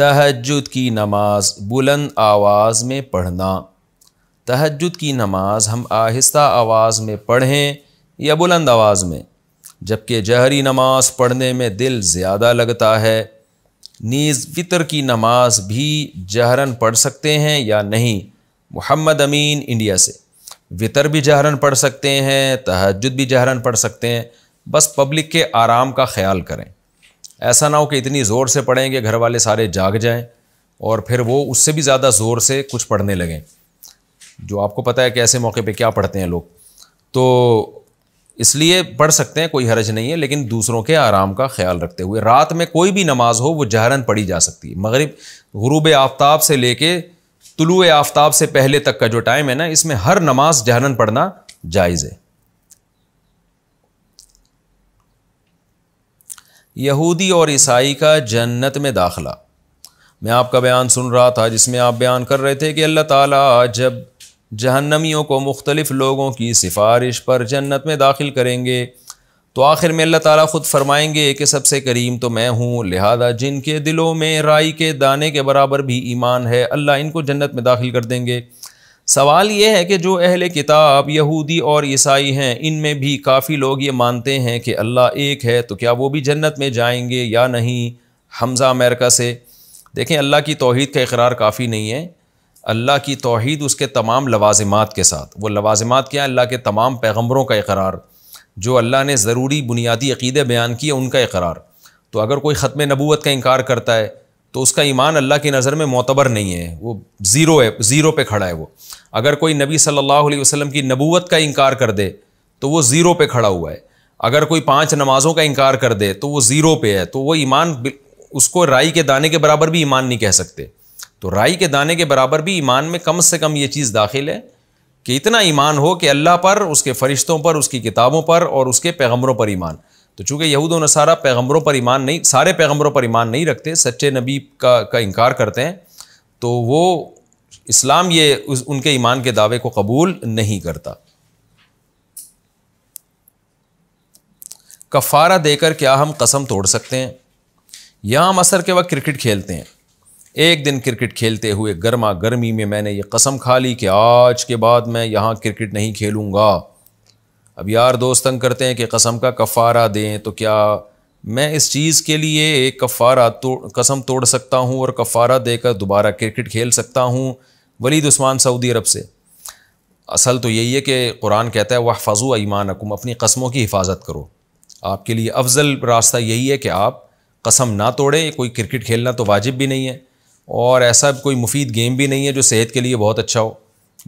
तहजद की नमाज बुलंद आवाज़ में पढ़ना तहजद की नमाज हम आहिस्ता आवाज़ में पढ़ें या बुलंद आवाज़ में जबकि जहरी नमाज पढ़ने में दिल ज़्यादा लगता है नीज़ फितर की नमाज भी जहरन पढ़ सकते हैं या नहीं मोहम्मद अमीन इंडिया से वितर भी जहरन पढ़ सकते हैं तहजद भी जहरन पढ़ सकते हैं बस पब्लिक के आराम का ख्याल करें ऐसा ना हो कि इतनी ज़ोर से पढ़ें कि घर वाले सारे जाग जाएं और फिर वो उससे भी ज़्यादा ज़ोर से कुछ पढ़ने लगें जो आपको पता है कि ऐसे मौके पे क्या पढ़ते हैं लोग तो इसलिए पढ़ सकते हैं कोई हरज नहीं है लेकिन दूसरों के आराम का ख्याल रखते हुए रात में कोई भी नमाज हो वो जहरन पढ़ी जा सकती है मगरब गरूब आफ्ताब से लेके तुलु आफ्ताब से पहले तक का जो टाइम है ना इसमें हर नमाज जहरन पढ़ना जायज़ है यहूदी और ईसाई का जन्नत में दाखला मैं आपका बयान सुन रहा था जिसमें आप बयान कर रहे थे कि अल्लाह ताला जब जहन्नमियों को मुख्तलिफ़ लोगों की सिफारिश पर जन्नत में दाखिल करेंगे तो आखिर में अल्लाह ताला ख़ुद फरमाएंगे कि सबसे करीम तो मैं हूँ लिहाजा जिनके दिलों में राई के दाने के बराबर भी ईमान है अल्लाह इनको जन्नत में दाखिल कर देंगे सवाल यह है कि जो अहल किताब यहूदी और ईसाई हैं इनमें भी काफ़ी लोग ये मानते हैं कि अल्लाह एक है तो क्या वो भी जन्नत में जाएंगे या नहीं हमज़ा अमेरिका से देखें अल्लाह की तोहद का इकरार काफ़ी नहीं है अल्लाह की तोहद उसके तमाम लवाजमात के साथ वो लवाजमात क्या अल्लाह के तमाम पैगम्बरों का इकरार जो अल्लाह ने ज़रूरी बुनियादी अक़ीदे बयान किए उनका इकरार तो अगर कोई ख़त्म नबूत का इनकार करता है तो उसका ईमान अल्लाह की नज़र में मोतबर नहीं है वो ज़ीरो है ज़ीरो पे खड़ा है वो अगर कोई नबी सल्लल्लाहु अलैहि वसल्लम की नबूवत का इनकार कर दे तो वो ज़ीरो पे खड़ा हुआ है अगर कोई पांच नमाज़ों का इनकार कर दे तो वो ज़ीरो पे है तो वो ईमान उसको राई के दाने के बराबर भी ईमान नहीं कह सकते तो राई के दाने के बराबर भी ईमान में कम से कम ये चीज़ दाखिल है कि इतना ईमान हो कि अल्लाह पर उसके फरिश्तों पर उसकी किताबों पर और उसके पैगम्बरों पर ईमान तो चूंकि यहूद और नसारा पैगंबरों पर ईमान नहीं सारे पैगंबरों पर ईमान नहीं रखते सच्चे नबी का का इनकार करते हैं तो वो इस्लाम ये उस, उनके ईमान के दावे को कबूल नहीं करता कफ़ारा देकर क्या हम कसम तोड़ सकते हैं यहाँ हम असर के वक्त क्रिकेट खेलते हैं एक दिन क्रिकेट खेलते हुए गर्मा गर्मी में मैंने ये कसम खा ली कि आज के बाद मैं यहाँ क्रिकेट नहीं खेलूँगा अब यार दोस्त तंग करते हैं कि कसम का कफ़ारा दें तो क्या मैं इस चीज़ के लिए एक कफ़ारा तो कसम तोड़ सकता हूँ और कफ़ारा देकर दोबारा क्रिकेट खेल सकता हूँ वलीद उस्मान सऊदी अरब से असल तो यही है कि कुरान कहता है वह फ़ज़ू ईमान अकुम अपनी कस्मों की हिफाजत करो आपके लिए अफजल रास्ता यही है कि आप कसम ना तोड़ें कोई क्रिकेट खेलना तो वाजिब भी नहीं है और ऐसा कोई मुफीद गेम भी नहीं है जो सेहत के लिए बहुत अच्छा हो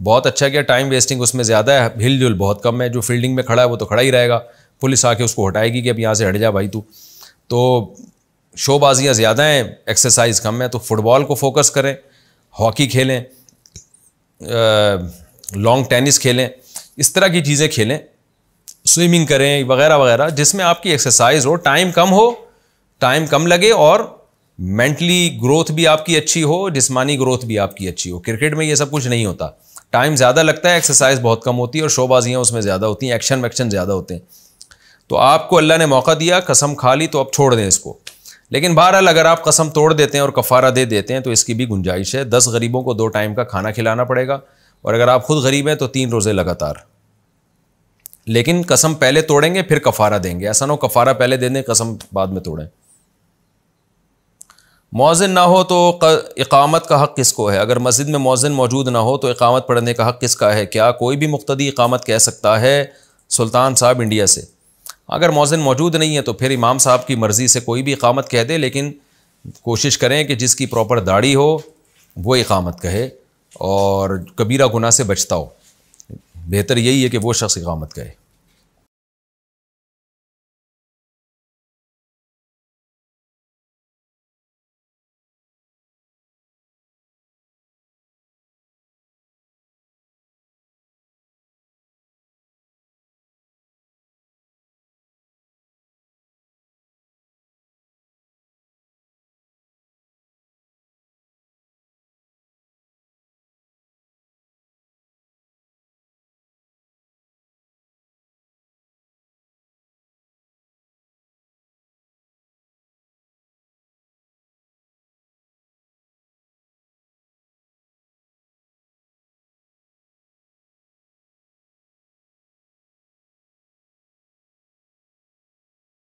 बहुत अच्छा किया टाइम वेस्टिंग उसमें ज़्यादा है हिल जुल बहुत कम है जो फील्डिंग में खड़ा है वो तो खड़ा ही रहेगा पुलिस आके उसको हटाएगी कि अब यहाँ से हट जा भाई तू तो शोबाजियाँ ज़्यादा हैं एक्सरसाइज कम है तो फुटबॉल को फोकस करें हॉकी खेलें लॉन्ग टेनिस खेलें इस तरह की चीज़ें खेलें स्विमिंग करें वगैरह वगैरह जिसमें आपकी एक्सरसाइज हो टाइम कम हो टाइम कम लगे और मेंटली ग्रोथ भी आपकी अच्छी हो जिसमानी ग्रोथ भी आपकी अच्छी हो क्रिकेट में ये सब कुछ नहीं होता टाइम ज़्यादा लगता है एक्सरसाइज बहुत कम होती है और शोबाजियाँ उसमें ज़्यादा होती हैं एक्शन वैक्शन ज़्यादा होते हैं तो आपको अल्लाह ने मौका दिया कसम खा ली तो आप छोड़ दें इसको लेकिन बहरहाल अगर आप कसम तोड़ देते हैं और कफ़ारा दे देते हैं तो इसकी भी गुंजाइश है दस गरीबों को दो टाइम का खाना खिलाना पड़ेगा और अगर आप खुद गरीब हैं तो तीन रोज़े लगातार लेकिन कसम पहले तोड़ेंगे फिर कफ़ारा देंगे ऐसा ना हो कफ़ारा पहले दे दें कसम बाद में तोड़ें मौजन ना हो तो इकामत का हक़ किसको है अगर मस्जिद में मौजन मौजूद ना हो तो इकामत पढ़ने का हक़ किसका है क्या कोई भी मुख्तदी इकामत कह सकता है सुल्तान साहब इंडिया से अगर मौजन मौजूद नहीं है तो फिर इमाम साहब की मर्ज़ी से कोई भी इकामत कह दे लेकिन कोशिश करें कि जिसकी प्रॉपर दाढ़ी हो वो इकामत कहे और कबीरा गुना से बचता हो बेहतर यही है कि वो शख्स इकामत कहे